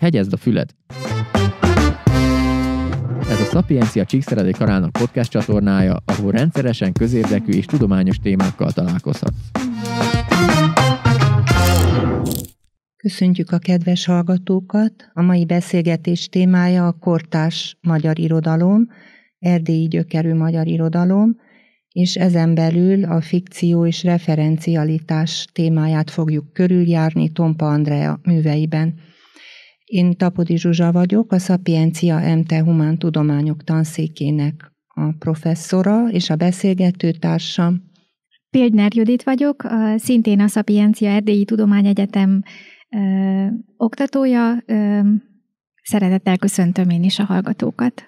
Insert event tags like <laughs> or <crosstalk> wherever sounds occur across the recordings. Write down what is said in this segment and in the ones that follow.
Hegyezd a füled! Ez a Sapiencia Csíkszeredé Karának podcast csatornája, ahol rendszeresen közérdekű és tudományos témákkal találkozhatsz. Köszöntjük a kedves hallgatókat! A mai beszélgetés témája a kortás magyar irodalom, erdélyi gyökerű magyar irodalom, és ezen belül a fikció és referencialitás témáját fogjuk körüljárni Tompa Andrea műveiben. Én Tapodi Zsuzsa vagyok, a Szapiencia MT Humán Tudományok Tanszékének a professzora és a beszélgető társam. Példnár Judit vagyok, szintén a Szapiencia Erdélyi Tudományegyetem ö, oktatója. Ö, szeretettel köszöntöm én is a hallgatókat.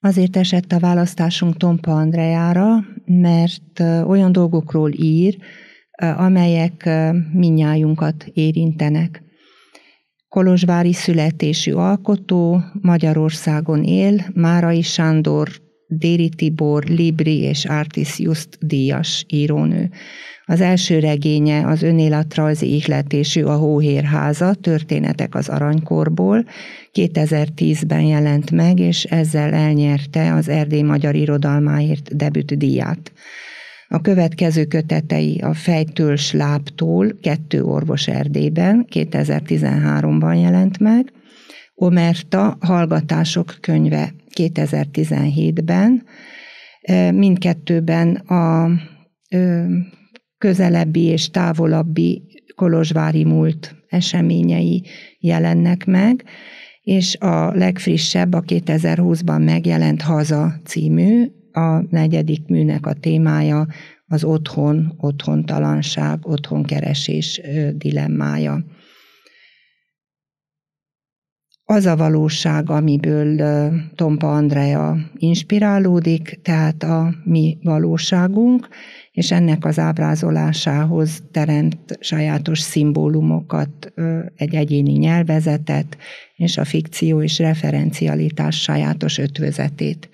Azért esett a választásunk Tompa Andreára, mert olyan dolgokról ír, amelyek minnyájunkat érintenek kolozsvári születésű alkotó, Magyarországon él, Márai Sándor, Déri Tibor, Libri és Artis Just díjas írónő. Az első regénye az önéletrajzi ihletésű A Hóhérháza, történetek az aranykorból, 2010-ben jelent meg, és ezzel elnyerte az Erdély Magyar Irodalmáért debüt díját. A következő kötetei a Fejtől Sláptól, kettő orvos erdében 2013-ban jelent meg, Omerta Hallgatások könyve 2017-ben, mindkettőben a közelebbi és távolabbi kolozsvári múlt eseményei jelennek meg, és a legfrissebb, a 2020-ban megjelent Haza című a negyedik műnek a témája az otthon, otthontalanság, otthonkeresés dilemmája. Az a valóság, amiből Tompa Andrea inspirálódik, tehát a mi valóságunk, és ennek az ábrázolásához teremt sajátos szimbólumokat, egy egyéni nyelvezetet, és a fikció és referencialitás sajátos ötvözetét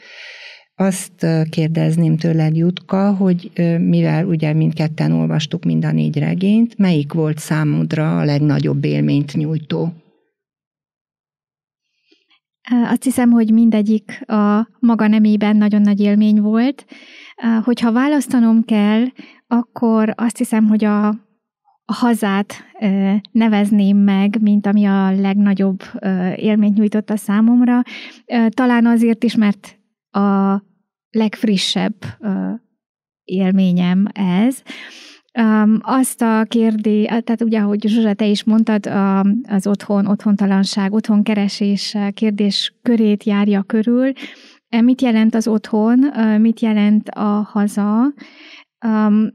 azt kérdezném tőled, Jutka, hogy mivel ugye mindketten olvastuk mind a négy regényt, melyik volt számodra a legnagyobb élményt nyújtó? Azt hiszem, hogy mindegyik a maga nemében nagyon nagy élmény volt. Hogyha választanom kell, akkor azt hiszem, hogy a, a hazát nevezném meg, mint ami a legnagyobb élményt nyújtott a számomra. Talán azért is, mert a legfrissebb élményem ez. Um, azt a kérdé, tehát ugye, ahogy Zsuzsa, te is mondtad, az otthon, otthontalanság, otthonkeresés kérdés körét járja körül. E, mit jelent az otthon, mit jelent a haza? Um,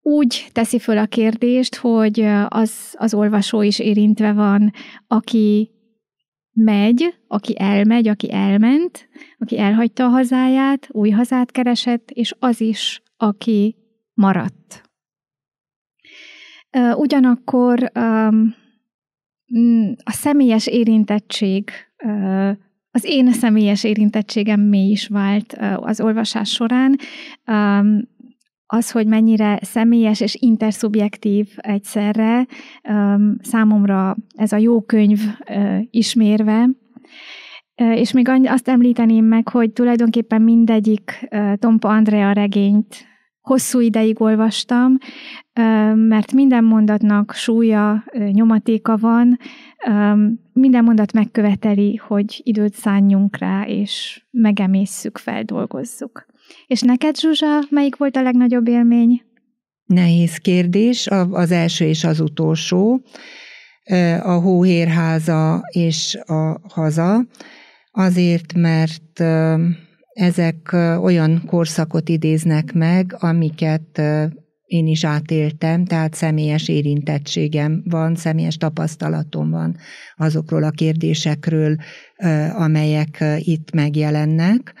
úgy teszi föl a kérdést, hogy az, az olvasó is érintve van, aki megy, aki elmegy, aki elment, aki elhagyta a hazáját, új hazát keresett, és az is, aki maradt. Ugyanakkor mm, a személyes érintettség, az én személyes érintettségem mély is vált az olvasás során az, hogy mennyire személyes és interszubjektív egyszerre, számomra ez a jó könyv ismérve, és még azt említeném meg, hogy tulajdonképpen mindegyik Tompa Andrea regényt hosszú ideig olvastam, mert minden mondatnak súlya, nyomatéka van, minden mondat megköveteli, hogy időt szánjunk rá, és megemészszük, feldolgozzuk. És neked, Zsuzsa, melyik volt a legnagyobb élmény? Nehéz kérdés, az első és az utolsó, a Hóhérháza és a haza, azért, mert ezek olyan korszakot idéznek meg, amiket én is átéltem, tehát személyes érintettségem van, személyes tapasztalatom van azokról a kérdésekről, amelyek itt megjelennek.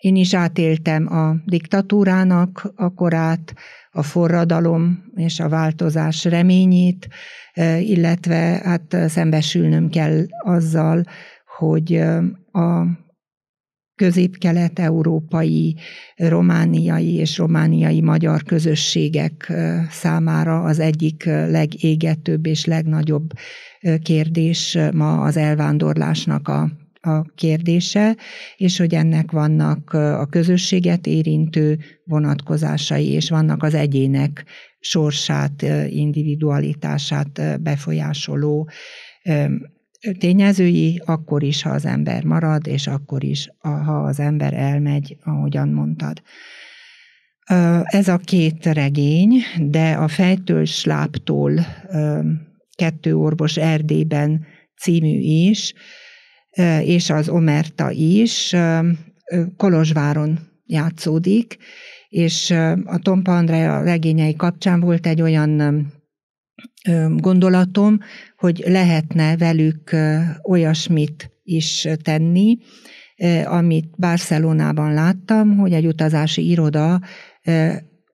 Én is átéltem a diktatúrának a korát, a forradalom és a változás reményét, eh, illetve hát eh, szembesülnöm kell azzal, hogy eh, a közép-kelet-európai, romániai és romániai magyar közösségek számára az egyik legégetőbb és legnagyobb kérdés ma az elvándorlásnak a a kérdése, és hogy ennek vannak a közösséget érintő vonatkozásai, és vannak az egyének sorsát, individualitását befolyásoló tényezői, akkor is, ha az ember marad, és akkor is, ha az ember elmegy, ahogyan mondtad. Ez a két regény, de a Fejtől Sláptól Kettő orvos Erdélyben című is, és az Omerta is Kolozsváron játszódik, és a Tompa Andrea regényei kapcsán volt egy olyan gondolatom, hogy lehetne velük olyasmit is tenni, amit Barcelonában láttam, hogy egy utazási iroda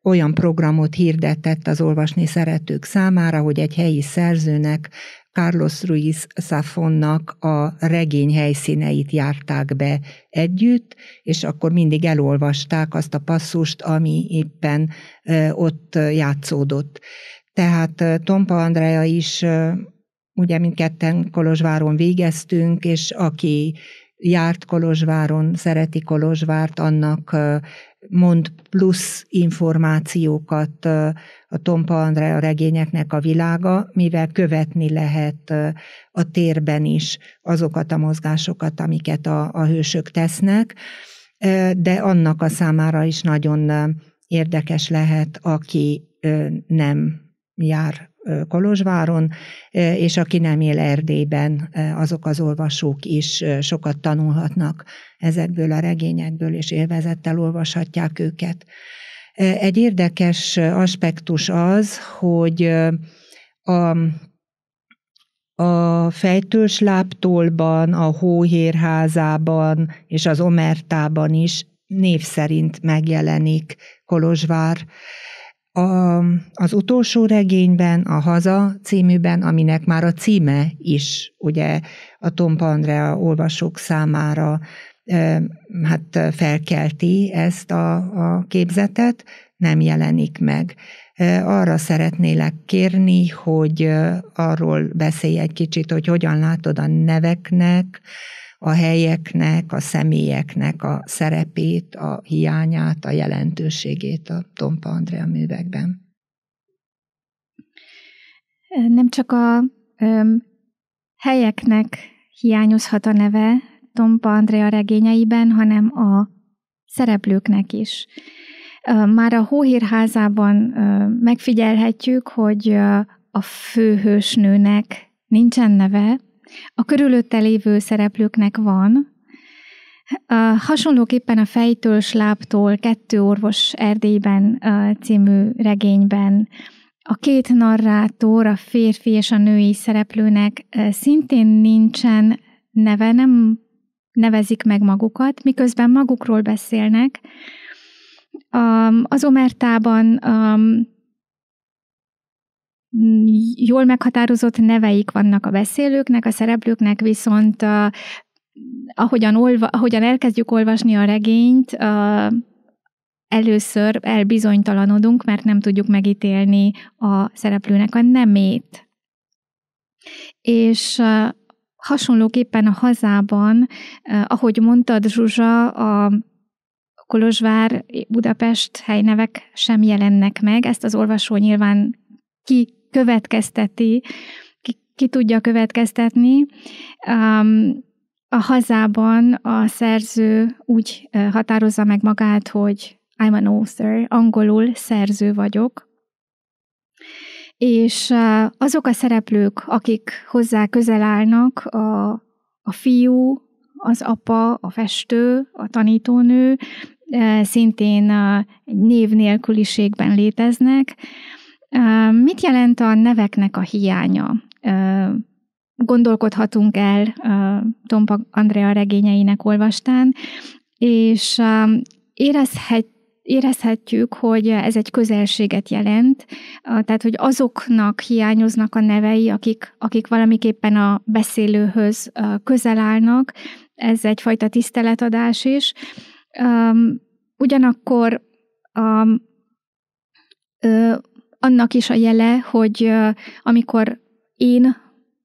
olyan programot hirdetett az olvasni szeretők számára, hogy egy helyi szerzőnek Carlos Ruiz Szafonnak a regény helyszíneit járták be együtt, és akkor mindig elolvasták azt a passzust, ami éppen ott játszódott. Tehát Tompa Andrea is, ugye mindketten Kolozsváron végeztünk, és aki járt Kolozsváron, szereti Kolozsvárt, annak mond plusz információkat a Tompa Andrea regényeknek a világa, mivel követni lehet a térben is azokat a mozgásokat, amiket a, a hősök tesznek, de annak a számára is nagyon érdekes lehet, aki nem jár Kolozsváron, és aki nem él Erdélyben, azok az olvasók is sokat tanulhatnak ezekből a regényekből, és élvezettel olvashatják őket. Egy érdekes aspektus az, hogy a a fejtős láptólban, a hóhérházában és az omertában is név szerint megjelenik Kolozsvár. A, az utolsó regényben, a Haza címűben, aminek már a címe is, ugye a Tompa Andrea olvasók számára hát felkelti ezt a, a képzetet, nem jelenik meg. Arra szeretnélek kérni, hogy arról beszélj egy kicsit, hogy hogyan látod a neveknek, a helyeknek, a személyeknek a szerepét, a hiányát, a jelentőségét a Tompa Andrea művekben. Nem csak a öm, helyeknek hiányozhat a neve, Tompa Andrea regényeiben, hanem a szereplőknek is. Már a Hóhírházában megfigyelhetjük, hogy a főhősnőnek nincsen neve, a körülötte lévő szereplőknek van, Hasonlóképpen a Fejtől Sláptól Kettő orvos Erdélyben című regényben a két narrátor, a férfi és a női szereplőnek szintén nincsen neve, nem nevezik meg magukat, miközben magukról beszélnek. Az omertában um, jól meghatározott neveik vannak a beszélőknek, a szereplőknek, viszont uh, ahogyan, olva, ahogyan elkezdjük olvasni a regényt, uh, először elbizonytalanodunk, mert nem tudjuk megítélni a szereplőnek a nemét. És uh, Hasonlóképpen a hazában, ahogy mondtad, Zsuzsa, a Kolozsvár, Budapest helynevek sem jelennek meg. Ezt az olvasó nyilván ki következteti, ki, ki tudja következtetni. Um, a hazában a szerző úgy határozza meg magát, hogy I'm an author, angolul szerző vagyok, és azok a szereplők, akik hozzá közel állnak, a, a fiú, az apa, a festő, a tanítónő, szintén egy név nélküliségben léteznek. Mit jelent a neveknek a hiánya? Gondolkodhatunk el Tompa Andrea regényeinek olvastán, és érezhet, érezhetjük, hogy ez egy közelséget jelent, tehát hogy azoknak hiányoznak a nevei, akik, akik valamiképpen a beszélőhöz közel állnak, ez egyfajta tiszteletadás is. Ugyanakkor a, annak is a jele, hogy amikor én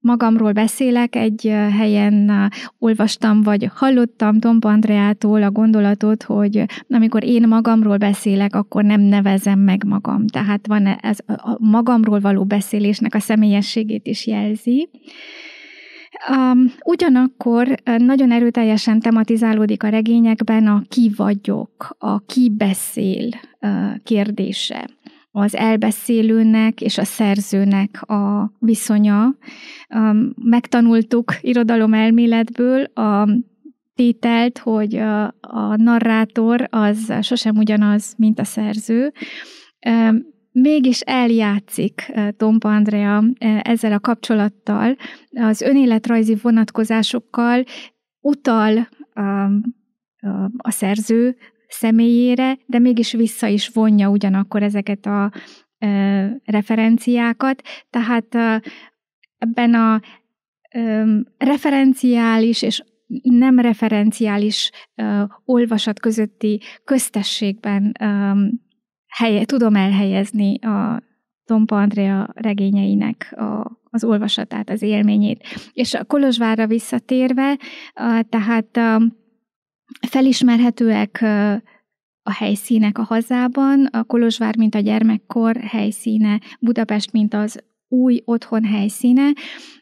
magamról beszélek, egy helyen olvastam, vagy hallottam Tompa Andreától a gondolatot, hogy amikor én magamról beszélek, akkor nem nevezem meg magam. Tehát van ez a magamról való beszélésnek a személyességét is jelzi. Um, ugyanakkor nagyon erőteljesen tematizálódik a regényekben a ki vagyok, a ki beszél uh, kérdése az elbeszélőnek és a szerzőnek a viszonya. Megtanultuk irodalom elméletből a tételt, hogy a, narrátor az sosem ugyanaz, mint a szerző. Mégis eljátszik Tompa Andrea ezzel a kapcsolattal, az önéletrajzi vonatkozásokkal utal a szerző személyére, de mégis vissza is vonja ugyanakkor ezeket a ö, referenciákat. Tehát ö, ebben a ö, referenciális és nem referenciális ö, olvasat közötti köztességben ö, helye, tudom elhelyezni a Tompa Andrea regényeinek a, az olvasatát, az élményét. És a Kolozsvárra visszatérve, tehát felismerhetőek a helyszínek a hazában, a Kolozsvár, mint a gyermekkor helyszíne, Budapest, mint az új otthon helyszíne,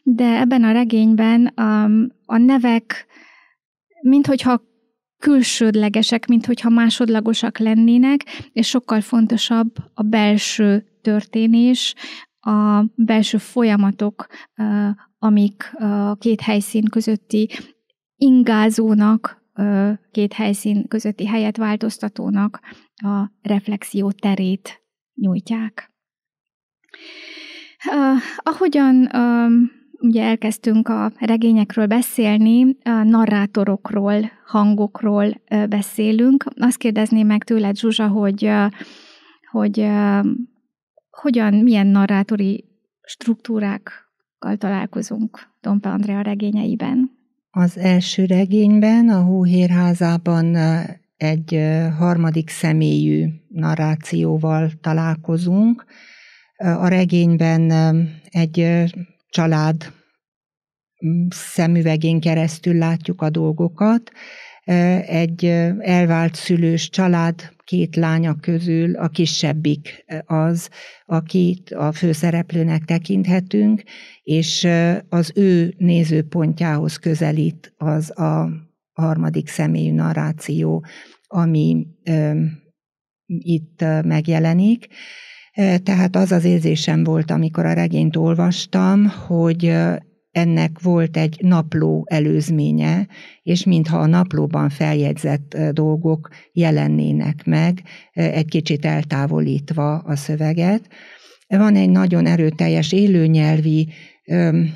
de ebben a regényben a, a nevek, minthogyha külsődlegesek, minthogyha másodlagosak lennének, és sokkal fontosabb a belső történés, a belső folyamatok, amik a két helyszín közötti ingázónak két helyszín közötti helyet változtatónak a reflexió terét nyújtják. Ahogyan ugye elkezdtünk a regényekről beszélni, a narrátorokról, hangokról beszélünk. Azt kérdezném meg tőled, Zsuzsa, hogy, hogy hogyan, milyen narrátori struktúrákkal találkozunk Dompe Andrea regényeiben? Az első regényben, a Hóhérházában egy harmadik személyű narrációval találkozunk. A regényben egy család szemüvegén keresztül látjuk a dolgokat, egy elvált szülős család két lánya közül a kisebbik az, akit a főszereplőnek tekinthetünk, és az ő nézőpontjához közelít az a harmadik személyű narráció, ami itt megjelenik. Tehát az az érzésem volt, amikor a regényt olvastam, hogy ennek volt egy napló előzménye, és mintha a naplóban feljegyzett dolgok jelennének meg, egy kicsit eltávolítva a szöveget. Van egy nagyon erőteljes élőnyelvi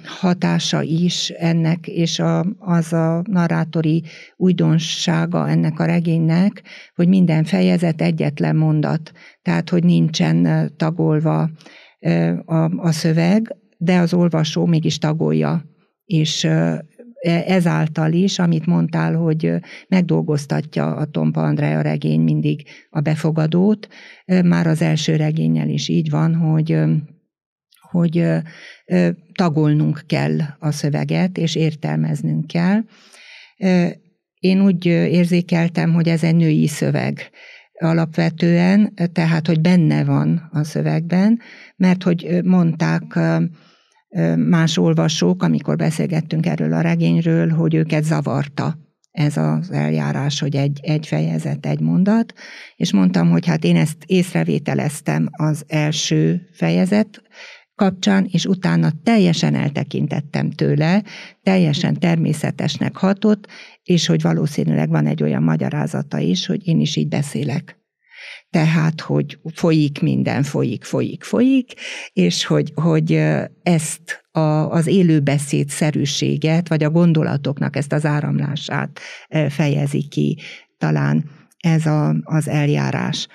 hatása is ennek, és a, az a narrátori újdonsága ennek a regénynek, hogy minden fejezet egyetlen mondat, tehát hogy nincsen tagolva a, a szöveg, de az olvasó mégis tagolja, és e, ezáltal is, amit mondtál, hogy megdolgoztatja a Tompa Andrea regény mindig a befogadót, már az első regényel is így van, hogy hogy tagolnunk kell a szöveget, és értelmeznünk kell. Én úgy érzékeltem, hogy ez egy női szöveg, alapvetően, tehát hogy benne van a szövegben, mert hogy mondták más olvasók, amikor beszélgettünk erről a regényről, hogy őket zavarta ez az eljárás, hogy egy, egy fejezet, egy mondat, és mondtam, hogy hát én ezt észrevételeztem az első fejezet kapcsán, és utána teljesen eltekintettem tőle, teljesen természetesnek hatott, és hogy valószínűleg van egy olyan magyarázata is, hogy én is így beszélek. Tehát, hogy folyik minden, folyik, folyik, folyik, és hogy, hogy ezt a, az élő beszéd szerűséget, vagy a gondolatoknak ezt az áramlását fejezi ki talán ez a, az eljárás.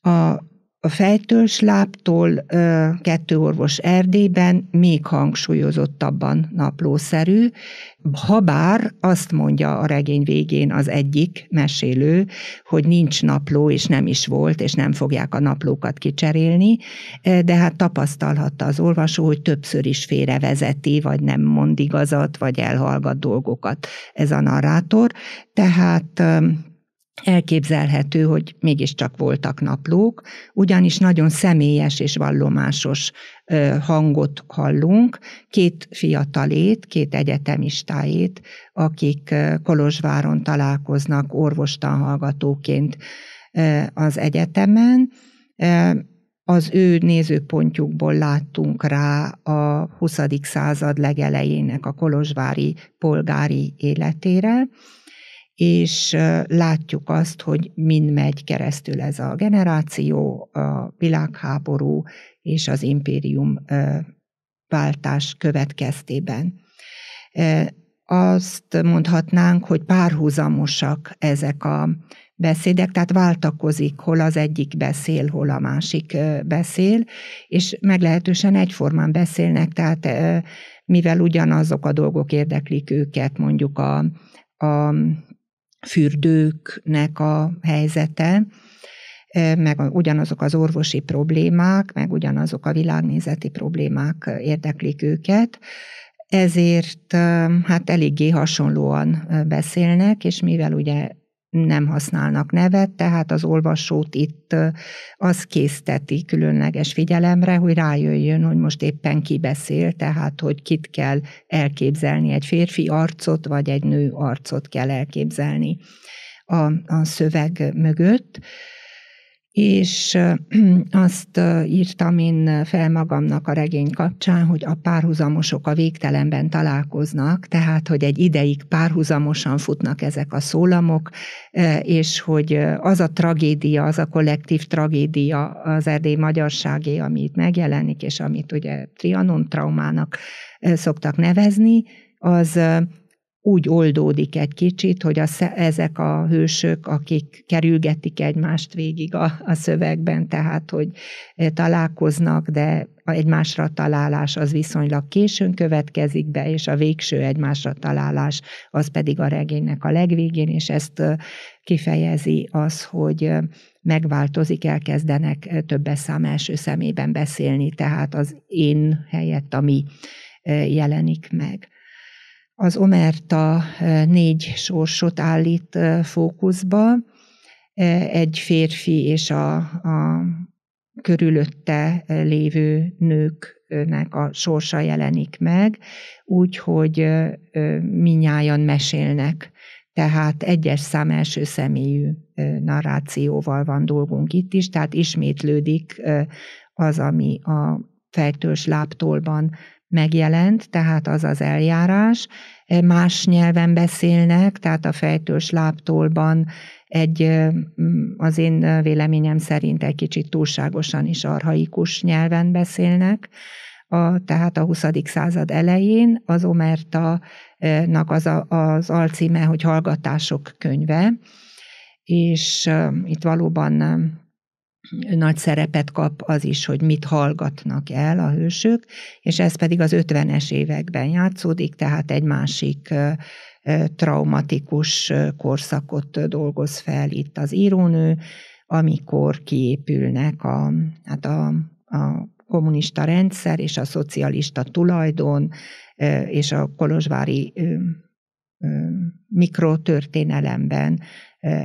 A a fejtősláptól kettő orvos Erdélyben még hangsúlyozottabban naplószerű, habár azt mondja a regény végén az egyik mesélő, hogy nincs napló, és nem is volt, és nem fogják a naplókat kicserélni, de hát tapasztalhatta az olvasó, hogy többször is félrevezeti, vagy nem mond igazat, vagy elhallgat dolgokat ez a narrátor. Tehát elképzelhető, hogy mégiscsak voltak naplók, ugyanis nagyon személyes és vallomásos hangot hallunk, két fiatalét, két egyetemistáét, akik Kolozsváron találkoznak orvostanhallgatóként az egyetemen, az ő nézőpontjukból láttunk rá a 20. század legelejének a kolozsvári polgári életére, és látjuk azt, hogy mind megy keresztül ez a generáció, a világháború és az impérium váltás következtében. Azt mondhatnánk, hogy párhuzamosak ezek a beszédek, tehát váltakozik, hol az egyik beszél, hol a másik beszél, és meglehetősen egyformán beszélnek, tehát mivel ugyanazok a dolgok érdeklik őket, mondjuk a, a fürdőknek a helyzete, meg ugyanazok az orvosi problémák, meg ugyanazok a világnézeti problémák érdeklik őket, ezért hát eléggé hasonlóan beszélnek, és mivel ugye nem használnak nevet, tehát az olvasót itt az készteti különleges figyelemre, hogy rájöjjön, hogy most éppen ki beszél, tehát hogy kit kell elképzelni, egy férfi arcot vagy egy nő arcot kell elképzelni a, a szöveg mögött és <clears throat> azt írtam én fel magamnak a regény kapcsán, hogy a párhuzamosok a végtelenben találkoznak, tehát, hogy egy ideig párhuzamosan futnak ezek a szólamok, és hogy az a tragédia, az a kollektív tragédia az erdély magyarságé, ami itt megjelenik, és amit ugye Trianon traumának szoktak nevezni, az úgy oldódik egy kicsit, hogy a, ezek a hősök, akik kerülgetik egymást végig a, a szövegben, tehát hogy e, találkoznak, de egymásra találás az viszonylag későn következik be, és a végső egymásra találás az pedig a regénynek a legvégén, és ezt e, kifejezi az, hogy e, megváltozik, elkezdenek többes szám első szemében beszélni, tehát az én helyett ami jelenik meg az Omerta négy sorsot állít fókuszba, egy férfi és a, a körülötte lévő nőknek a sorsa jelenik meg, úgyhogy minnyáján mesélnek. Tehát egyes szám első személyű narrációval van dolgunk itt is, tehát ismétlődik az, ami a fejtős láptólban megjelent, tehát az az eljárás. Más nyelven beszélnek, tehát a fejtős láptólban egy, az én véleményem szerint egy kicsit túlságosan is arhaikus nyelven beszélnek, a, tehát a 20. század elején, az Omerta-nak az, a, az alcíme, hogy Hallgatások könyve, és itt valóban nagy szerepet kap az is, hogy mit hallgatnak el a hősök, és ez pedig az 50-es években játszódik, tehát egy másik traumatikus korszakot dolgoz fel itt az írónő, amikor kiépülnek a, hát a, a kommunista rendszer és a szocialista tulajdon és a kolozsvári mikrotörténelemben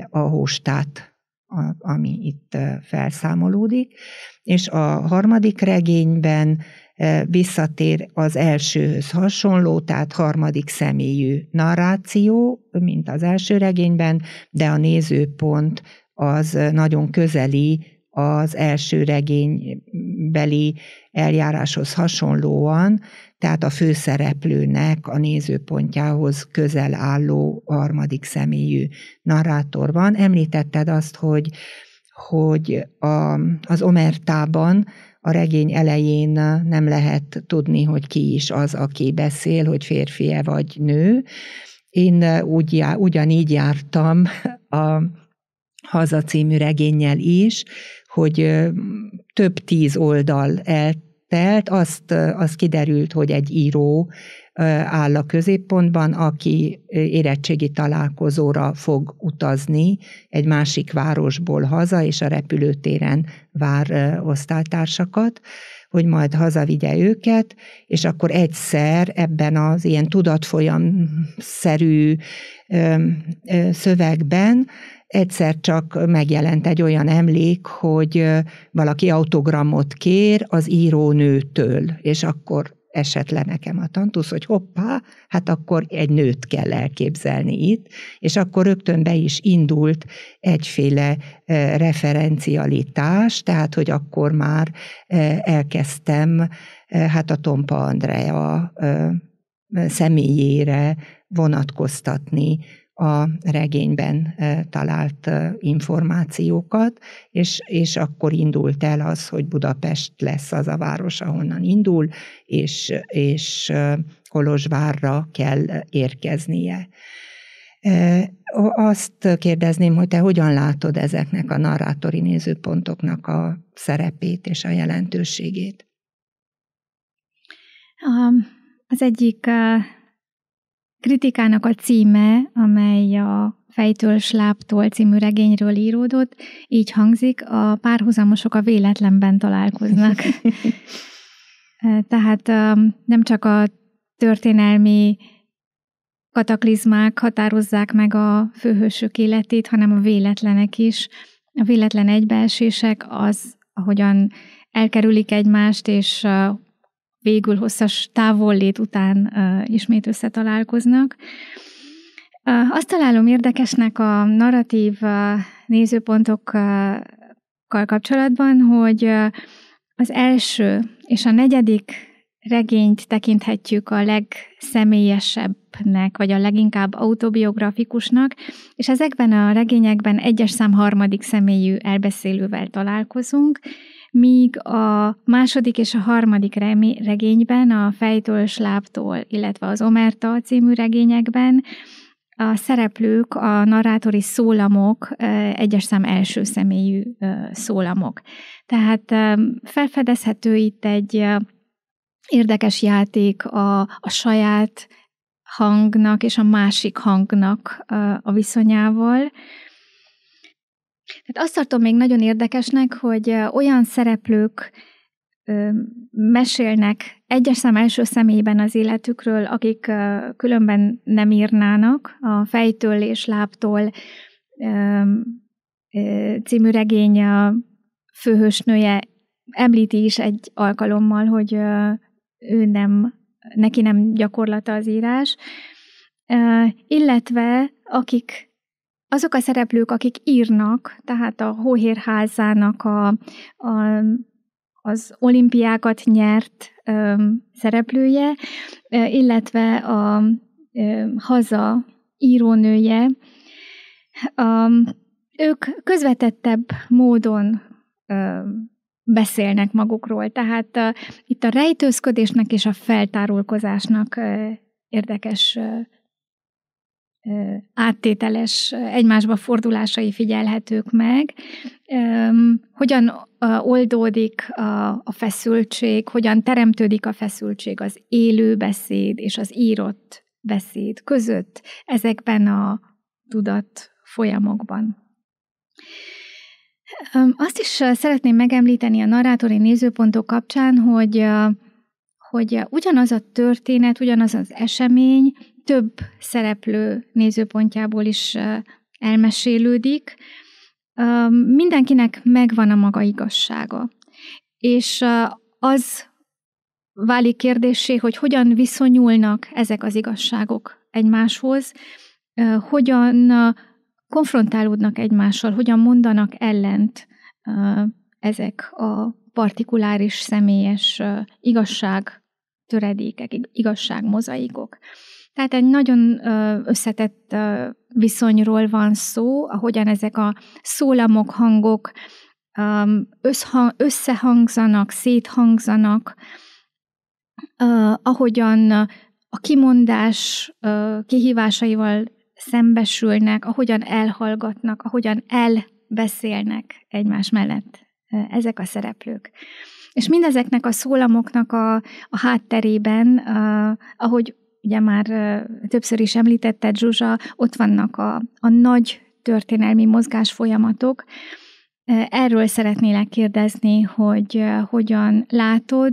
a hóstát ami itt felszámolódik, és a harmadik regényben visszatér az elsőhöz hasonló, tehát harmadik személyű narráció, mint az első regényben, de a nézőpont az nagyon közeli az első regénybeli eljáráshoz hasonlóan, tehát a főszereplőnek a nézőpontjához közel álló harmadik személyű narrátor van. Említetted azt, hogy, hogy a, az Omertában a regény elején nem lehet tudni, hogy ki is az, aki beszél, hogy férfi-e vagy nő. Én úgy ugyanígy jártam a Haza című regényel is, hogy több tíz oldal el telt, azt, az kiderült, hogy egy író áll a középpontban, aki érettségi találkozóra fog utazni egy másik városból haza, és a repülőtéren vár osztálytársakat, hogy majd hazavigye őket, és akkor egyszer ebben az ilyen tudatfolyamszerű szövegben egyszer csak megjelent egy olyan emlék, hogy valaki autogramot kér az írónőtől, és akkor esett le nekem a tantusz, hogy hoppá, hát akkor egy nőt kell elképzelni itt, és akkor rögtön be is indult egyféle referencialitás, tehát hogy akkor már elkezdtem hát a Tompa Andrea személyére vonatkoztatni a regényben talált információkat, és, és akkor indult el az, hogy Budapest lesz az a város, ahonnan indul, és, és Kolozsvárra kell érkeznie. Azt kérdezném, hogy te hogyan látod ezeknek a narrátori nézőpontoknak a szerepét és a jelentőségét? az egyik kritikának a címe, amely a Fejtől Sláptól című regényről íródott, így hangzik, a párhuzamosok a véletlenben találkoznak. <laughs> Tehát um, nem csak a történelmi kataklizmák határozzák meg a főhősök életét, hanem a véletlenek is. A véletlen egybeesések az, ahogyan elkerülik egymást, és uh, végül hosszas távollét után ismét összetalálkoznak. Azt találom érdekesnek a narratív nézőpontokkal kapcsolatban, hogy az első és a negyedik regényt tekinthetjük a legszemélyesebbnek, vagy a leginkább autobiografikusnak, és ezekben a regényekben egyes szám harmadik személyű elbeszélővel találkozunk, míg a második és a harmadik regényben, a Fejtől, Láptól, illetve az Omerta című regényekben a szereplők, a narrátori szólamok egyes szám első személyű szólamok. Tehát felfedezhető itt egy érdekes játék a, a saját hangnak és a másik hangnak a viszonyával. Hát azt tartom még nagyon érdekesnek, hogy olyan szereplők ö, mesélnek egyes szám első személyben az életükről, akik ö, különben nem írnának a fejtől és láptól ö, című regény a főhősnője említi is egy alkalommal, hogy ő nem, neki nem gyakorlata az írás, illetve akik azok a szereplők, akik írnak, tehát a Hóhérházának a, a, az olimpiákat nyert ö, szereplője, ö, illetve a ö, haza írónője, ö, ők közvetettebb módon ö, beszélnek magukról. Tehát ö, itt a rejtőzködésnek és a feltárulkozásnak ö, érdekes ö, áttételes egymásba fordulásai figyelhetők meg, hogyan oldódik a feszültség, hogyan teremtődik a feszültség az élő beszéd és az írott beszéd között ezekben a tudat folyamokban. Azt is szeretném megemlíteni a narrátori nézőpontok kapcsán, hogy hogy ugyanaz a történet, ugyanaz az esemény több szereplő nézőpontjából is elmesélődik. Mindenkinek megvan a maga igazsága. És az válik kérdésé, hogy hogyan viszonyulnak ezek az igazságok egymáshoz, hogyan konfrontálódnak egymással, hogyan mondanak ellent ezek a partikuláris, személyes igazság töredékek, igazság mozaikok. Tehát egy nagyon összetett viszonyról van szó, ahogyan ezek a szólamok, hangok összhang, összehangzanak, széthangzanak, ahogyan a kimondás kihívásaival szembesülnek, ahogyan elhallgatnak, ahogyan elbeszélnek egymás mellett ezek a szereplők. És mindezeknek a szólamoknak a, a hátterében, ahogy ugye már többször is említetted, Zsuzsa, ott vannak a, a nagy történelmi mozgás folyamatok. Erről szeretnélek kérdezni, hogy hogyan látod,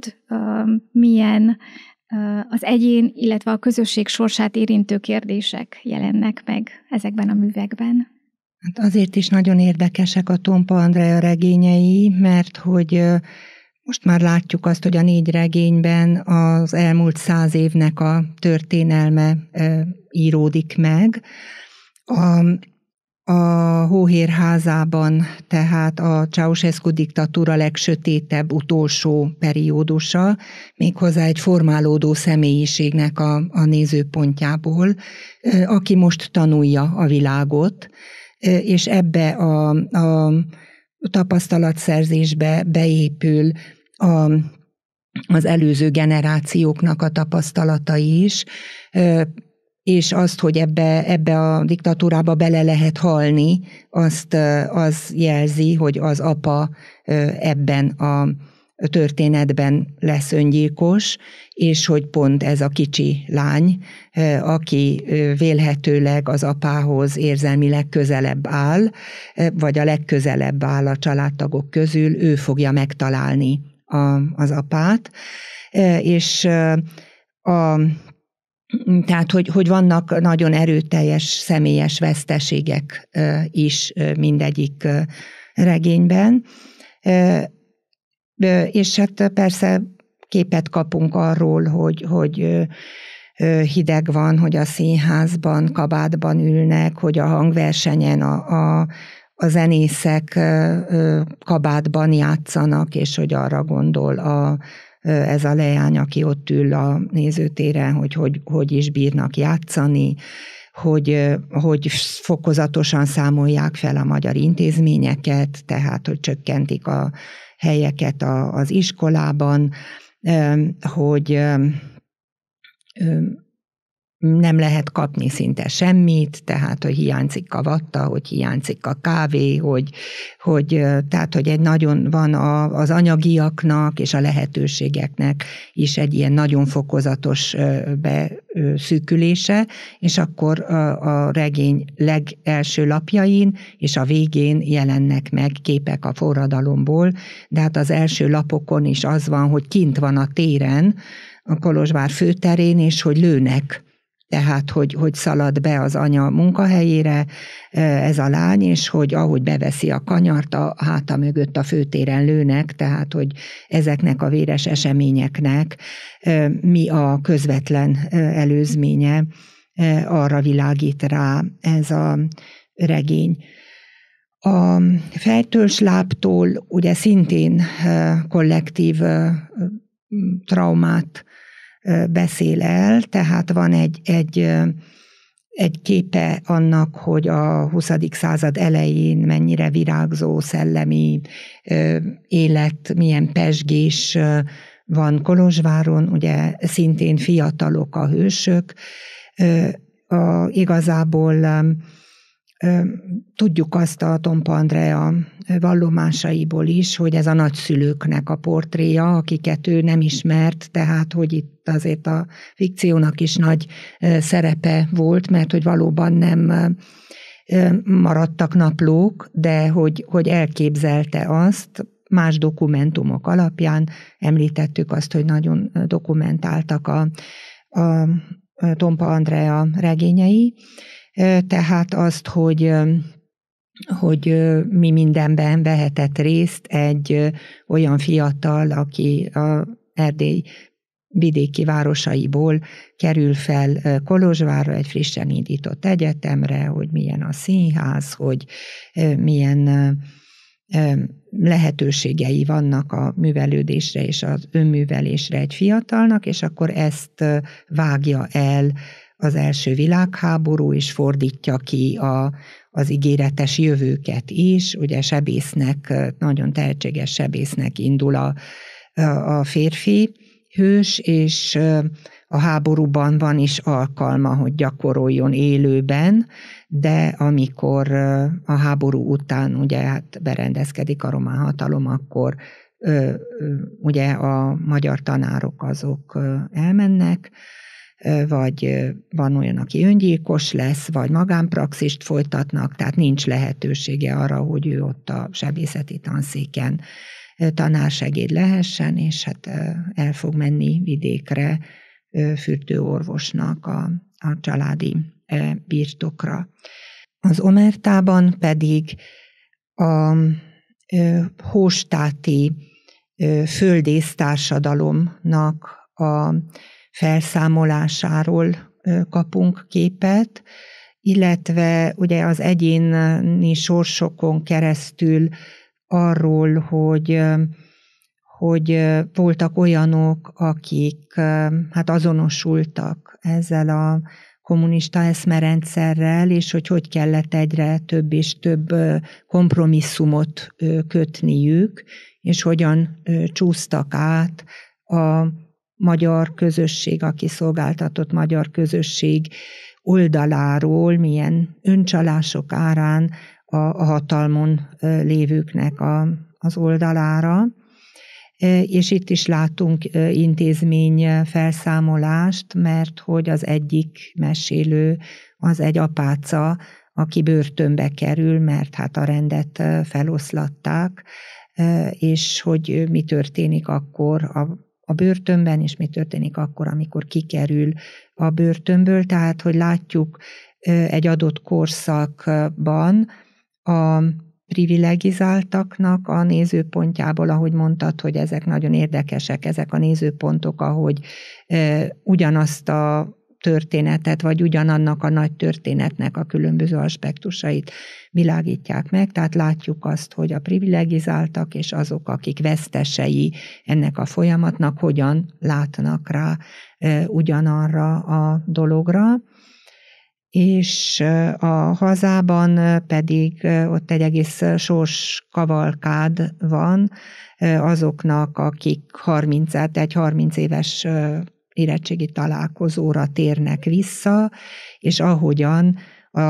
milyen az egyén, illetve a közösség sorsát érintő kérdések jelennek meg ezekben a művekben. Hát azért is nagyon érdekesek a Tompa Andrea regényei, mert hogy most már látjuk azt, hogy a négy regényben az elmúlt száz évnek a történelme íródik meg. A, a Hóhérházában tehát a Ceausescu diktatúra legsötétebb utolsó periódusa, méghozzá egy formálódó személyiségnek a, a nézőpontjából, aki most tanulja a világot, és ebbe a, a tapasztalatszerzésbe beépül a, az előző generációknak a tapasztalatai is, és azt, hogy ebbe, ebbe a diktatúrába bele lehet halni, azt az jelzi, hogy az apa ebben a történetben lesz öngyilkos, és hogy pont ez a kicsi lány, aki vélhetőleg az apához érzelmileg közelebb áll, vagy a legközelebb áll a családtagok közül, ő fogja megtalálni a, az apát, e, és e, a, tehát, hogy, hogy vannak nagyon erőteljes személyes veszteségek e, is mindegyik regényben. És hát persze képet kapunk arról, hogy, hogy hideg van, hogy a színházban, kabátban ülnek, hogy a hangversenyen a, a a zenészek kabátban játszanak, és hogy arra gondol a, ez a leány, aki ott ül a nézőtéren, hogy hogy, hogy is bírnak játszani, hogy, hogy fokozatosan számolják fel a magyar intézményeket, tehát hogy csökkentik a helyeket a, az iskolában, hogy nem lehet kapni szinte semmit, tehát hogy hiányzik a vatta, hogy hiányzik a kávé, hogy, hogy tehát hogy egy nagyon van a, az anyagiaknak és a lehetőségeknek is egy ilyen nagyon fokozatos beszűkülése, és akkor a, a regény legelső lapjain és a végén jelennek meg képek a forradalomból, de hát az első lapokon is az van, hogy kint van a téren, a Kolozsvár főterén, és hogy lőnek tehát hogy, hogy szalad be az anya munkahelyére ez a lány, és hogy ahogy beveszi a kanyart, a háta mögött a főtéren lőnek, tehát hogy ezeknek a véres eseményeknek mi a közvetlen előzménye, arra világít rá ez a regény. A láptól ugye szintén kollektív traumát beszél el, tehát van egy, egy, egy képe annak, hogy a 20. század elején mennyire virágzó szellemi élet, milyen pesgés van Kolozsváron, ugye szintén fiatalok a hősök, a, igazából Tudjuk azt a Tompa Andrea vallomásaiból is, hogy ez a nagyszülőknek a portréja, akiket ő nem ismert, tehát hogy itt azért a fikciónak is nagy szerepe volt, mert hogy valóban nem maradtak naplók, de hogy, hogy elképzelte azt, más dokumentumok alapján említettük azt, hogy nagyon dokumentáltak a, a Tompa Andrea regényei, tehát azt, hogy hogy mi mindenben vehetett részt egy olyan fiatal, aki a Erdély vidéki városaiból kerül fel Kolozsvárra, egy frissen indított egyetemre, hogy milyen a színház, hogy milyen lehetőségei vannak a művelődésre és az önművelésre egy fiatalnak, és akkor ezt vágja el az első világháború, és fordítja ki a, az ígéretes jövőket is. Ugye sebésznek, nagyon tehetséges sebésznek indul a, a férfi hős, és a háborúban van is alkalma, hogy gyakoroljon élőben, de amikor a háború után ugye hát berendezkedik a román hatalom, akkor ugye a magyar tanárok azok elmennek, vagy van olyan, aki öngyilkos lesz, vagy magánpraxist folytatnak, tehát nincs lehetősége arra, hogy ő ott a sebészeti tanszéken tanársegéd lehessen, és hát el fog menni vidékre fürdőorvosnak a, a családi birtokra. Az Omertában pedig a hóstáti földésztársadalomnak a felszámolásáról kapunk képet, illetve ugye az egyéni sorsokon keresztül arról, hogy hogy voltak olyanok, akik hát azonosultak ezzel a kommunista eszmerendszerrel, és hogy hogy kellett egyre több és több kompromisszumot kötniük, és hogyan csúsztak át a magyar közösség, a kiszolgáltatott magyar közösség oldaláról, milyen öncsalások árán a, a hatalmon lévőknek a, az oldalára. És itt is látunk intézmény felszámolást, mert hogy az egyik mesélő az egy apáca, aki börtönbe kerül, mert hát a rendet feloszlatták, és hogy mi történik akkor a a börtönben, és mi történik akkor, amikor kikerül a börtönből. Tehát, hogy látjuk egy adott korszakban a privilegizáltaknak a nézőpontjából, ahogy mondtad, hogy ezek nagyon érdekesek, ezek a nézőpontok, ahogy ugyanazt a történetet, vagy ugyanannak a nagy történetnek a különböző aspektusait világítják meg, tehát látjuk azt, hogy a privilegizáltak és azok, akik vesztesei ennek a folyamatnak, hogyan látnak rá ugyanarra a dologra és a hazában pedig ott egy egész sors kavalkád van azoknak, akik 30 hát egy 30 éves érettségi találkozóra térnek vissza, és ahogyan a,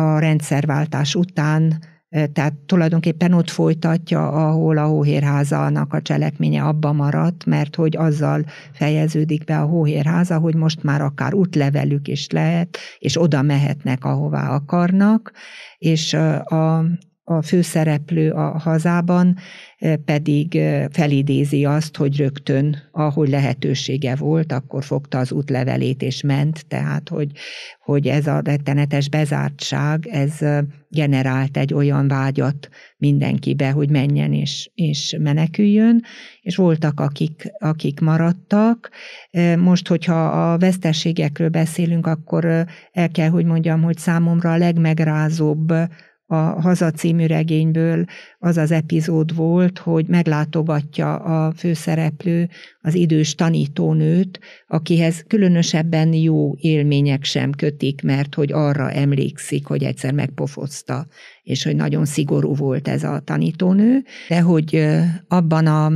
a rendszerváltás után eh, tehát tulajdonképpen ott folytatja, ahol a hóhérházának a cselekménye abba maradt, mert hogy azzal fejeződik be a hóhérháza, hogy most már akár útlevelük is lehet, és oda mehetnek, ahová akarnak, és eh, a, a főszereplő a hazában pedig felidézi azt, hogy rögtön, ahogy lehetősége volt, akkor fogta az útlevelét és ment, tehát hogy, hogy ez a rettenetes bezártság, ez generált egy olyan vágyat mindenkibe, hogy menjen és, és meneküljön, és voltak, akik, akik maradtak. Most, hogyha a veszteségekről beszélünk, akkor el kell, hogy mondjam, hogy számomra a legmegrázóbb a Haza című regényből az az epizód volt, hogy meglátogatja a főszereplő az idős tanítónőt, akihez különösebben jó élmények sem kötik, mert hogy arra emlékszik, hogy egyszer megpofozta, és hogy nagyon szigorú volt ez a tanítónő, de hogy abban a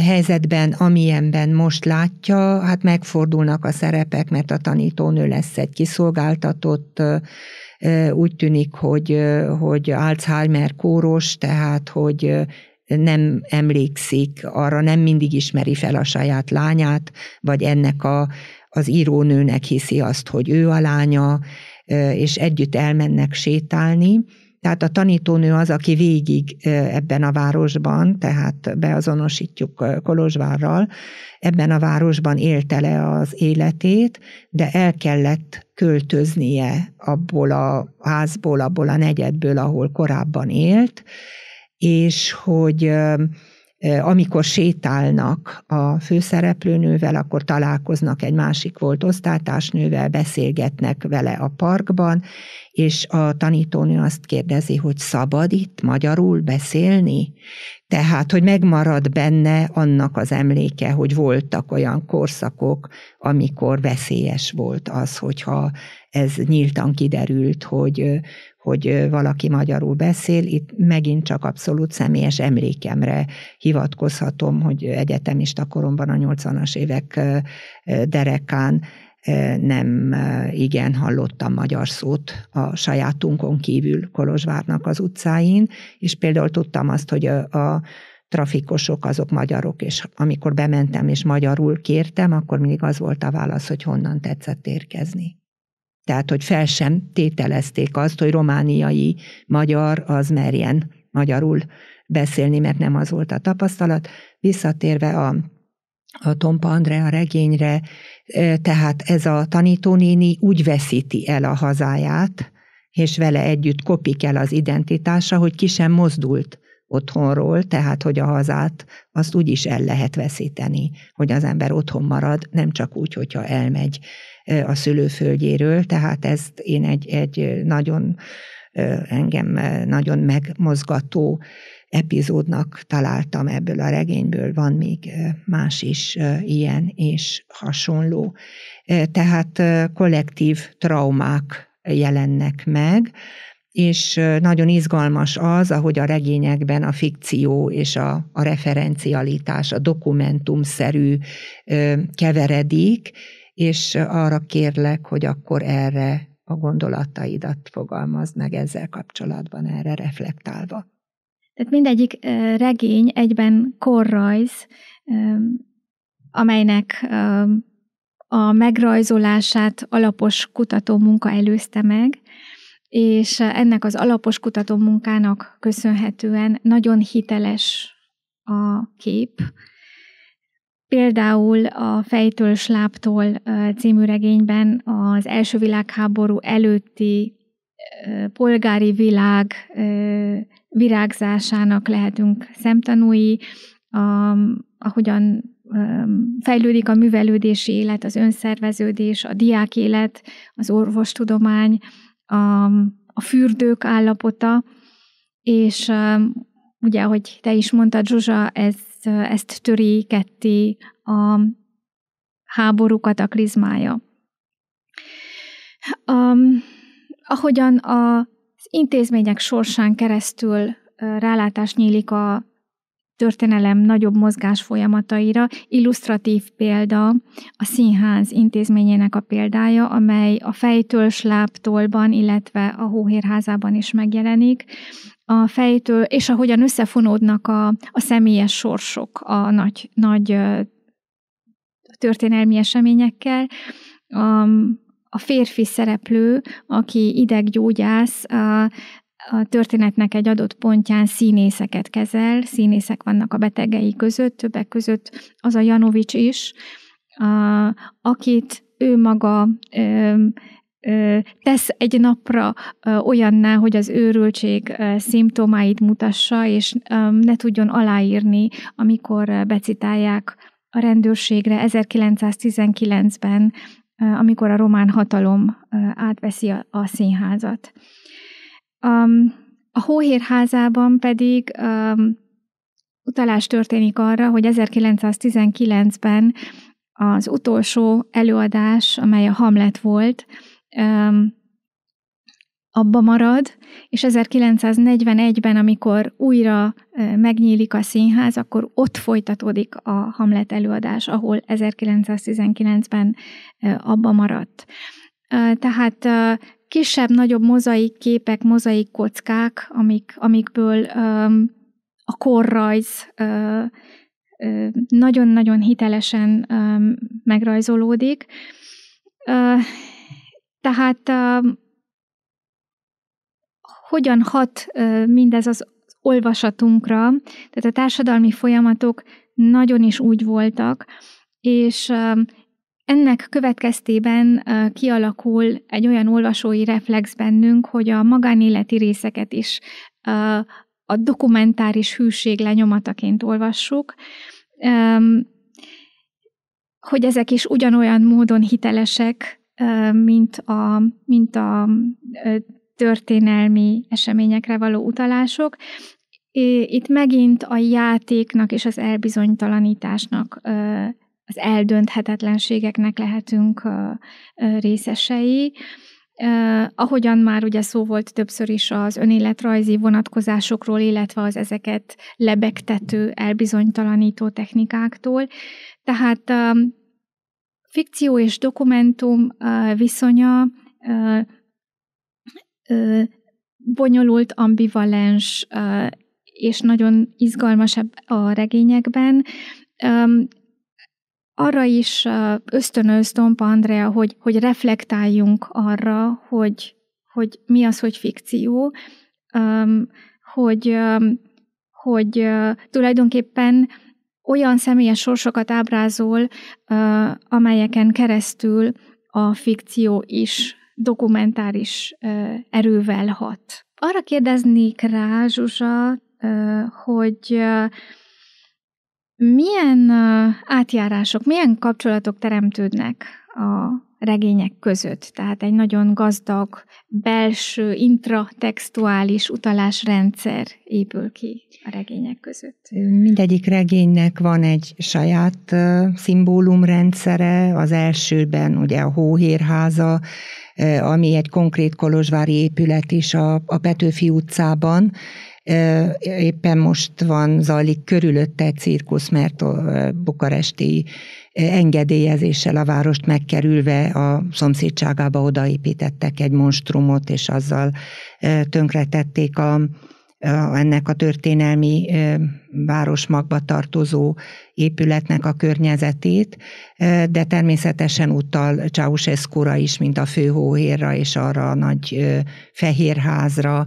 helyzetben, amilyenben most látja, hát megfordulnak a szerepek, mert a tanítónő lesz egy kiszolgáltatott úgy tűnik, hogy, hogy Alzheimer kóros, tehát hogy nem emlékszik, arra nem mindig ismeri fel a saját lányát, vagy ennek a, az írónőnek hiszi azt, hogy ő a lánya, és együtt elmennek sétálni, tehát a tanítónő az, aki végig ebben a városban, tehát beazonosítjuk Kolozsvárral, ebben a városban élte le az életét, de el kellett költöznie abból a házból, abból a negyedből, ahol korábban élt, és hogy amikor sétálnak a főszereplőnővel, akkor találkoznak egy másik volt osztálytársnővel, beszélgetnek vele a parkban, és a tanítónő azt kérdezi, hogy szabad itt magyarul beszélni? Tehát, hogy megmarad benne annak az emléke, hogy voltak olyan korszakok, amikor veszélyes volt az, hogyha ez nyíltan kiderült, hogy, hogy valaki magyarul beszél, itt megint csak abszolút személyes emlékemre hivatkozhatom, hogy egyetemista koromban a 80-as évek derekán nem igen hallottam magyar szót a sajátunkon kívül Kolozsvárnak az utcáin, és például tudtam azt, hogy a, a trafikosok azok magyarok, és amikor bementem és magyarul kértem, akkor mindig az volt a válasz, hogy honnan tetszett érkezni. Tehát, hogy fel sem tételezték azt, hogy romániai magyar az merjen magyarul beszélni, mert nem az volt a tapasztalat. Visszatérve a, a Tompa Andrea regényre, e, tehát ez a tanítónéni úgy veszíti el a hazáját, és vele együtt kopik el az identitása, hogy ki sem mozdult otthonról, tehát hogy a hazát azt úgy is el lehet veszíteni, hogy az ember otthon marad, nem csak úgy, hogyha elmegy a szülőföldjéről, tehát ezt én egy, egy nagyon engem nagyon megmozgató epizódnak találtam ebből a regényből, van még más is ilyen és hasonló. Tehát kollektív traumák jelennek meg, és nagyon izgalmas az, ahogy a regényekben a fikció és a, a referencialitás, a dokumentumszerű keveredik, és arra kérlek, hogy akkor erre a gondolataidat fogalmazd meg ezzel kapcsolatban, erre reflektálva. Tehát mindegyik regény egyben korrajz, amelynek a megrajzolását alapos kutató munka előzte meg, és ennek az alapos kutató munkának köszönhetően nagyon hiteles a kép, Például a Fejtől Sláptól című regényben az első világháború előtti polgári világ virágzásának lehetünk szemtanúi, ahogyan fejlődik a művelődési élet, az önszerveződés, a diák élet, az orvostudomány, a, a fürdők állapota, és ugye, ahogy te is mondtad, Zsuzsa, ez ezt, ezt töri ketté a háború kataklizmája. Um, ahogyan az intézmények sorsán keresztül rálátás nyílik a történelem nagyobb mozgás folyamataira, illusztratív példa a színház intézményének a példája, amely a fejtől sláptólban, illetve a hóhérházában is megjelenik a fejtől, és ahogyan összefonódnak a, a személyes sorsok a nagy, nagy történelmi eseményekkel. A, a férfi szereplő, aki ideggyógyász, a, a történetnek egy adott pontján színészeket kezel, színészek vannak a betegei között, többek között az a Janovics is, a, akit ő maga ö, tesz egy napra olyanná, hogy az őrültség szimptomáit mutassa, és ne tudjon aláírni, amikor becitálják a rendőrségre 1919-ben, amikor a román hatalom átveszi a színházat. A Hóhérházában pedig utalás történik arra, hogy 1919-ben az utolsó előadás, amely a Hamlet volt, abba marad, és 1941-ben, amikor újra megnyílik a színház, akkor ott folytatódik a Hamlet előadás, ahol 1919-ben abba maradt. Tehát kisebb-nagyobb mozaik képek, mozaik kockák, amik, amikből a korrajz nagyon-nagyon hitelesen megrajzolódik. Tehát um, hogyan hat mindez az olvasatunkra, tehát a társadalmi folyamatok nagyon is úgy voltak, és um, ennek következtében kialakul egy olyan olvasói reflex bennünk, hogy a magánéleti részeket is a dokumentáris hűség lenyomataként olvassuk, hogy ezek is ugyanolyan módon hitelesek, mint a, mint a történelmi eseményekre való utalások. Itt megint a játéknak és az elbizonytalanításnak, az eldönthetetlenségeknek lehetünk részesei. ahogyan már ugye szó volt többször is az önéletrajzi vonatkozásokról, illetve az ezeket lebegtető, elbizonytalanító technikáktól. Tehát fikció és dokumentum viszonya bonyolult, ambivalens és nagyon izgalmas a regényekben. Arra is ösztönöz Tompa Andrea, hogy, hogy reflektáljunk arra, hogy, hogy mi az, hogy fikció, hogy, hogy tulajdonképpen olyan személyes sorsokat ábrázol, amelyeken keresztül a fikció is dokumentáris erővel hat. Arra kérdeznék rá, Zsuzsa, hogy milyen átjárások, milyen kapcsolatok teremtődnek a regények között. Tehát egy nagyon gazdag, belső, intratextuális utalásrendszer épül ki a regények között. Mindegyik regénynek van egy saját szimbólumrendszere. Az elsőben ugye a hóhérháza, ami egy konkrét kolozsvári épület is a, a Petőfi utcában, Éppen most van, zajlik körülötte egy cirkusz, mert a bukaresti E, engedélyezéssel a várost megkerülve a szomszédságába odaépítettek egy monstrumot, és azzal e, tönkretették a, ennek a történelmi város magba tartozó épületnek a környezetét, de természetesen utal ceausescu is, mint a főhóhérra és arra a nagy fehérházra,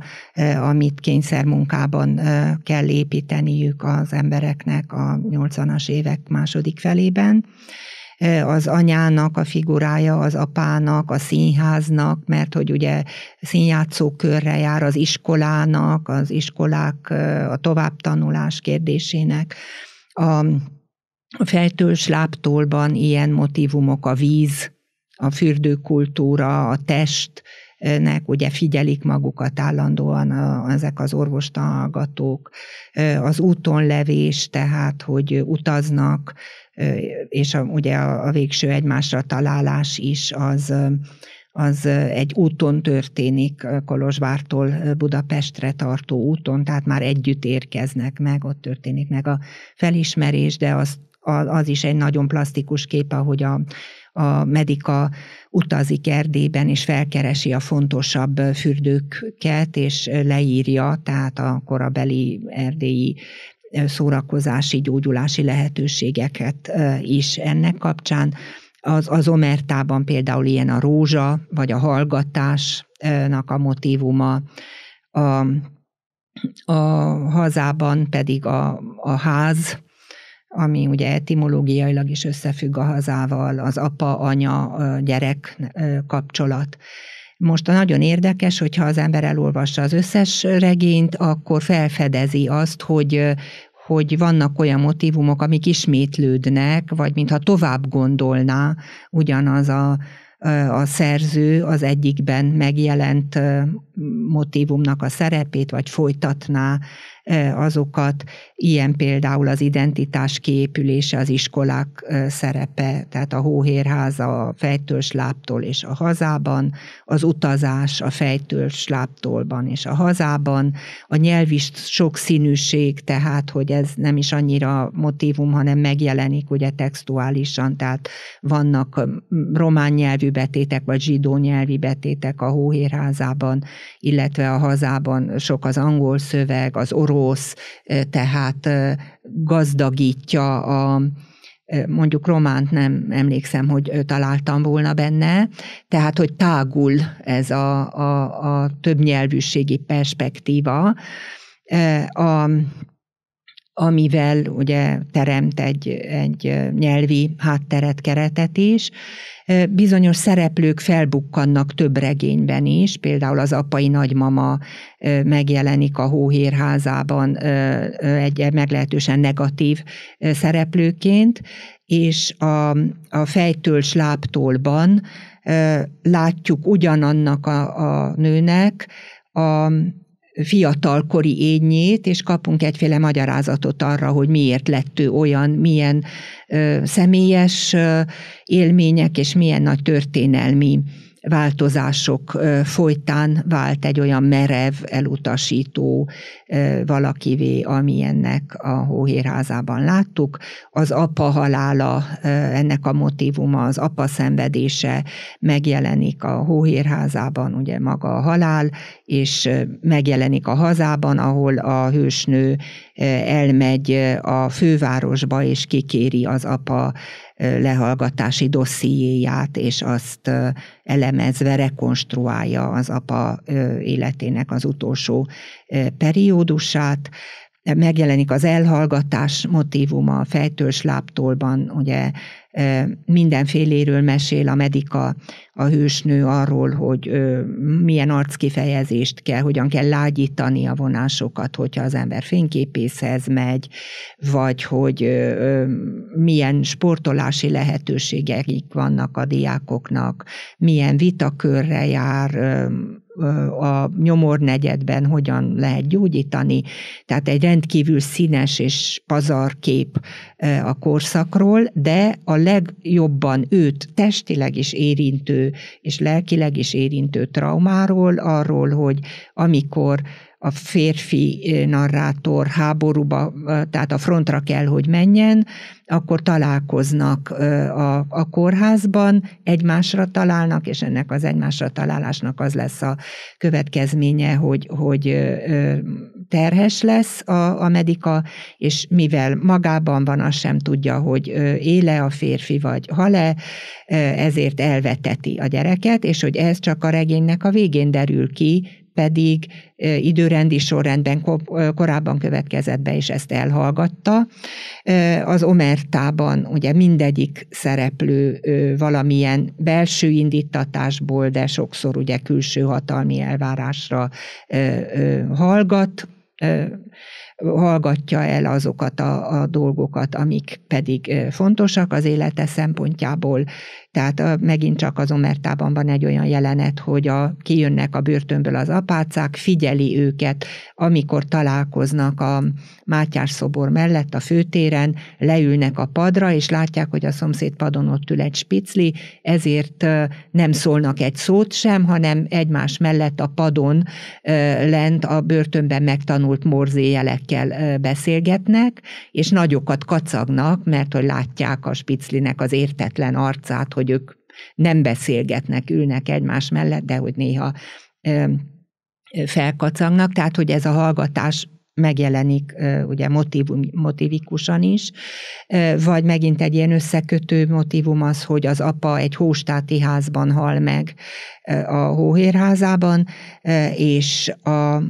amit kényszermunkában kell építeniük az embereknek a 80-as évek második felében. E, az anyának a figurája, az apának, a színháznak, mert hogy ugye színjátszókörre jár az iskolának, az iskolák e, a továbbtanulás kérdésének, a a fejtős láptólban ilyen motivumok a víz, a fürdőkultúra, a test, nek ugye figyelik magukat állandóan a, ezek az orvostanhallgatók, az úton levés, tehát hogy utaznak, és a, ugye a, a végső egymásra találás is az az egy úton történik, Kolozsvártól Budapestre tartó úton, tehát már együtt érkeznek meg, ott történik meg a felismerés, de az, az is egy nagyon plastikus kép, ahogy a, a Medika utazik Erdélyben, és felkeresi a fontosabb fürdőket, és leírja, tehát a korabeli erdélyi szórakozási, gyógyulási lehetőségeket is ennek kapcsán. Az, az Omertában például ilyen a rózsa, vagy a hallgatásnak a motivuma, a, a hazában pedig a, a ház, ami ugye etimológiailag is összefügg a hazával, az apa-anya-gyerek kapcsolat. Most nagyon érdekes, hogyha az ember elolvassa az összes regényt, akkor felfedezi azt, hogy hogy vannak olyan motivumok, amik ismétlődnek, vagy mintha tovább gondolná ugyanaz a, a szerző az egyikben megjelent motivumnak a szerepét, vagy folytatná azokat, ilyen például az identitás kiépülése, az iskolák szerepe, tehát a hóhérháza a láptól és a hazában, az utazás a fejtősláptólban és a hazában, a nyelvi színűség, tehát hogy ez nem is annyira motivum, hanem megjelenik ugye textuálisan, tehát vannak román nyelvű betétek, vagy zsidó nyelvi betétek a hóhérházában, illetve a hazában sok az angol szöveg, az orosz rossz, tehát gazdagítja a mondjuk románt nem emlékszem, hogy találtam volna benne, tehát hogy tágul ez a, a, a többnyelvűségi perspektíva. A amivel ugye teremt egy, egy nyelvi hátteret, keretet is. Bizonyos szereplők felbukkannak több regényben is, például az apai nagymama megjelenik a hóhérházában egy meglehetősen negatív szereplőként, és a, a fejtől sláptólban látjuk ugyanannak a, a nőnek a fiatalkori énjét, és kapunk egyféle magyarázatot arra, hogy miért lett ő olyan, milyen ö, személyes ö, élmények és milyen nagy történelmi változások folytán vált egy olyan merev, elutasító valakivé, amilyennek a hóhérházában láttuk. Az apa halála, ennek a motivuma, az apa szenvedése megjelenik a hóhérházában, ugye maga a halál, és megjelenik a hazában, ahol a hősnő elmegy a fővárosba, és kikéri az apa lehallgatási dossziéját, és azt elemezve rekonstruálja az apa életének az utolsó periódusát megjelenik az elhallgatás motívuma a fejtős láptólban, ugye mindenféléről mesél a medika, a hősnő arról, hogy milyen arckifejezést kell, hogyan kell lágyítani a vonásokat, hogyha az ember fényképészhez megy, vagy hogy milyen sportolási lehetőségek vannak a diákoknak, milyen vitakörre jár, a nyomor negyedben hogyan lehet gyógyítani. Tehát egy rendkívül színes és pazar kép a korszakról, de a legjobban őt testileg is érintő és lelkileg is érintő traumáról, arról, hogy amikor a férfi narrátor háborúba, tehát a frontra kell, hogy menjen, akkor találkoznak a, a kórházban, egymásra találnak, és ennek az egymásra találásnak az lesz a következménye, hogy, hogy terhes lesz a, a medika, és mivel magában van, az sem tudja, hogy éle a férfi vagy hale, ezért elveteti a gyereket, és hogy ez csak a regénynek a végén derül ki, pedig időrendi sorrendben korábban következett be, és ezt elhallgatta. Az Omertában ugye mindegyik szereplő valamilyen belső indítatásból, de sokszor ugye külső hatalmi elvárásra hallgat, hallgatja el azokat a, a dolgokat, amik pedig fontosak az élete szempontjából. Tehát megint csak az omertában van egy olyan jelenet, hogy a, kijönnek a börtönből az apácák, figyeli őket, amikor találkoznak a Mátyás szobor mellett a főtéren, leülnek a padra, és látják, hogy a szomszéd padon ott ül egy spicli, ezért nem szólnak egy szót sem, hanem egymás mellett a padon lent a börtönben megtanult morzéjelek emberekkel beszélgetnek, és nagyokat kacagnak, mert hogy látják a spiclinek az értetlen arcát, hogy ők nem beszélgetnek, ülnek egymás mellett, de hogy néha felkacagnak, tehát hogy ez a hallgatás megjelenik ugye motiv, motivikusan is, vagy megint egy ilyen összekötő motivum az, hogy az apa egy hóstáti házban hal meg a hóhérházában, és a,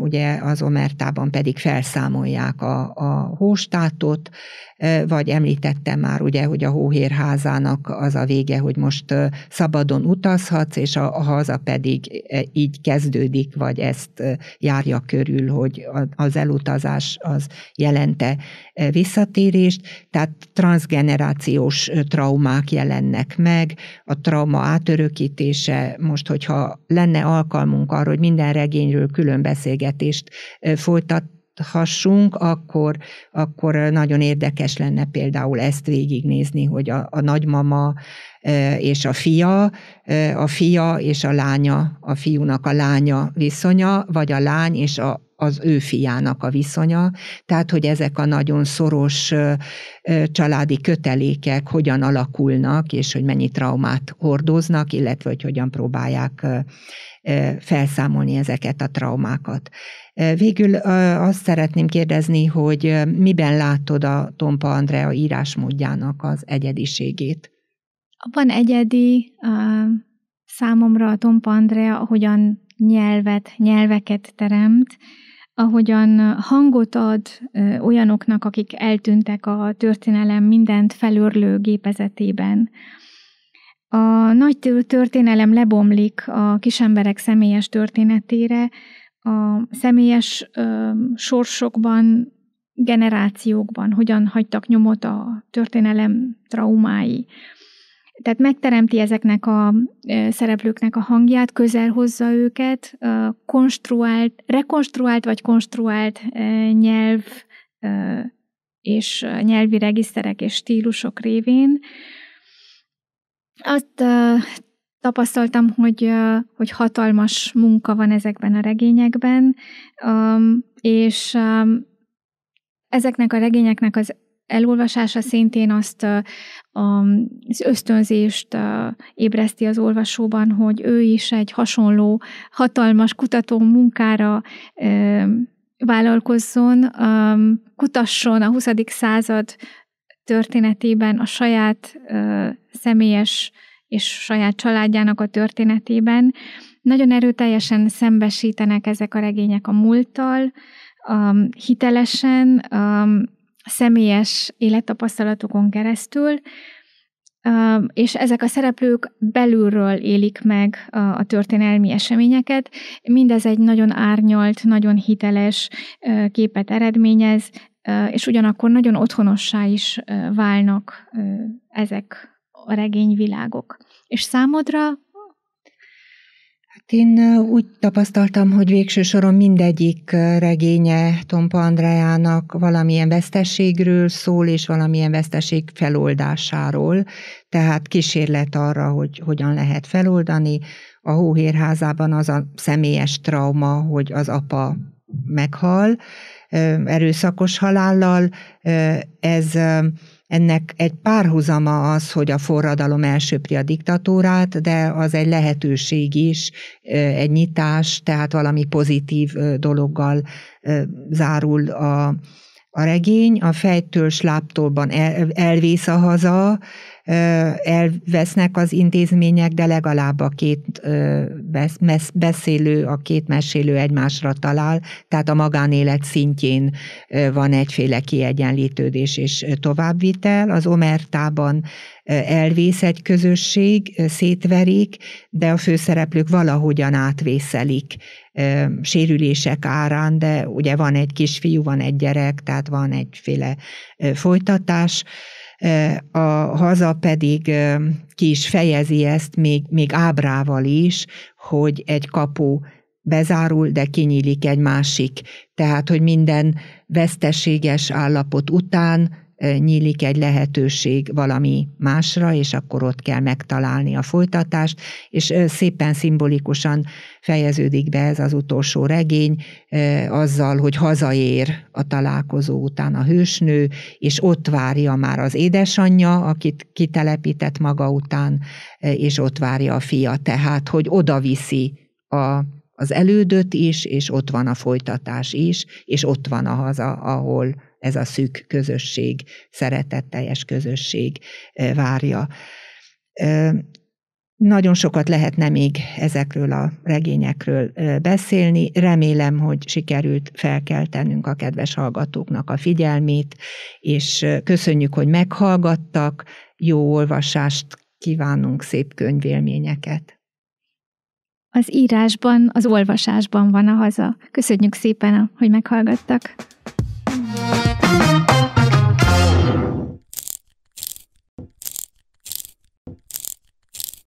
ugye az omertában pedig felszámolják a, a hóstátot, vagy említettem már ugye, hogy a Hóhérházának az a vége, hogy most szabadon utazhatsz, és a, haza pedig e, így kezdődik, vagy ezt járja körül, hogy az elutazás az jelente e, visszatérést, tehát transgenerációs traumák jelennek meg, a trauma átörökítése, most hogyha lenne alkalmunk arra, hogy minden regényről külön beszélgetést folytat, hassunk, akkor, akkor nagyon érdekes lenne például ezt végignézni, hogy a, a nagymama és a fia, a fia és a lánya, a fiúnak a lánya viszonya, vagy a lány és a az ő fiának a viszonya, tehát hogy ezek a nagyon szoros családi kötelékek hogyan alakulnak, és hogy mennyi traumát hordoznak, illetve hogy hogyan próbálják felszámolni ezeket a traumákat. Végül azt szeretném kérdezni, hogy miben látod a Tompa Andrea írásmódjának az egyediségét? Abban egyedi számomra a Tompa Andrea, hogyan nyelvet, nyelveket teremt, ahogyan hangot ad olyanoknak, akik eltűntek a történelem mindent felörlő gépezetében. A nagy történelem lebomlik a kisemberek személyes történetére, a személyes ö, sorsokban, generációkban, hogyan hagytak nyomot a történelem traumái tehát megteremti ezeknek a szereplőknek a hangját, közel hozza őket, konstruált, rekonstruált vagy konstruált nyelv és nyelvi regiszterek és stílusok révén. Azt tapasztaltam, hogy, hogy hatalmas munka van ezekben a regényekben, és ezeknek a regényeknek az elolvasása szintén azt az ösztönzést ébreszti az olvasóban, hogy ő is egy hasonló hatalmas kutató munkára vállalkozzon, kutasson a 20. század történetében a saját személyes és saját családjának a történetében. Nagyon erőteljesen szembesítenek ezek a regények a múlttal, hitelesen, személyes élettapasztalatokon keresztül, és ezek a szereplők belülről élik meg a történelmi eseményeket. Mindez egy nagyon árnyalt, nagyon hiteles képet eredményez, és ugyanakkor nagyon otthonossá is válnak ezek a regényvilágok. És számodra én úgy tapasztaltam, hogy végső soron mindegyik regénye Tompa Andreának valamilyen veszteségről szól, és valamilyen veszteség feloldásáról, tehát kísérlet arra, hogy hogyan lehet feloldani. A Hóhérházában az a személyes trauma, hogy az apa meghal, erőszakos halállal, ez ennek egy párhuzama az, hogy a forradalom elsöpri a diktatúrát, de az egy lehetőség is, egy nyitás, tehát valami pozitív dologgal zárul a, a regény. A fejtől sláptólban elvész a haza, elvesznek az intézmények, de legalább a két beszélő, a két mesélő egymásra talál, tehát a magánélet szintjén van egyféle kiegyenlítődés és továbbvitel. Az omertában elvész egy közösség, szétverik, de a főszereplők valahogyan átvészelik sérülések árán, de ugye van egy kisfiú, van egy gyerek, tehát van egyféle folytatás a haza pedig ki is fejezi ezt még, még ábrával is, hogy egy kapu bezárul, de kinyílik egy másik. Tehát, hogy minden veszteséges állapot után nyílik egy lehetőség valami másra, és akkor ott kell megtalálni a folytatást, és szépen szimbolikusan fejeződik be ez az utolsó regény azzal, hogy hazaér a találkozó után a hősnő, és ott várja már az édesanyja, akit kitelepített maga után, és ott várja a fia, tehát, hogy oda viszi a az elődött is, és ott van a folytatás is, és ott van a haza, ahol ez a szűk közösség, szeretetteljes közösség várja. Nagyon sokat lehetne még ezekről a regényekről beszélni. Remélem, hogy sikerült felkeltenünk a kedves hallgatóknak a figyelmét, és köszönjük, hogy meghallgattak. Jó olvasást kívánunk, szép könyvélményeket. Az írásban, az olvasásban van a haza. Köszönjük szépen, hogy meghallgattak. Thank you.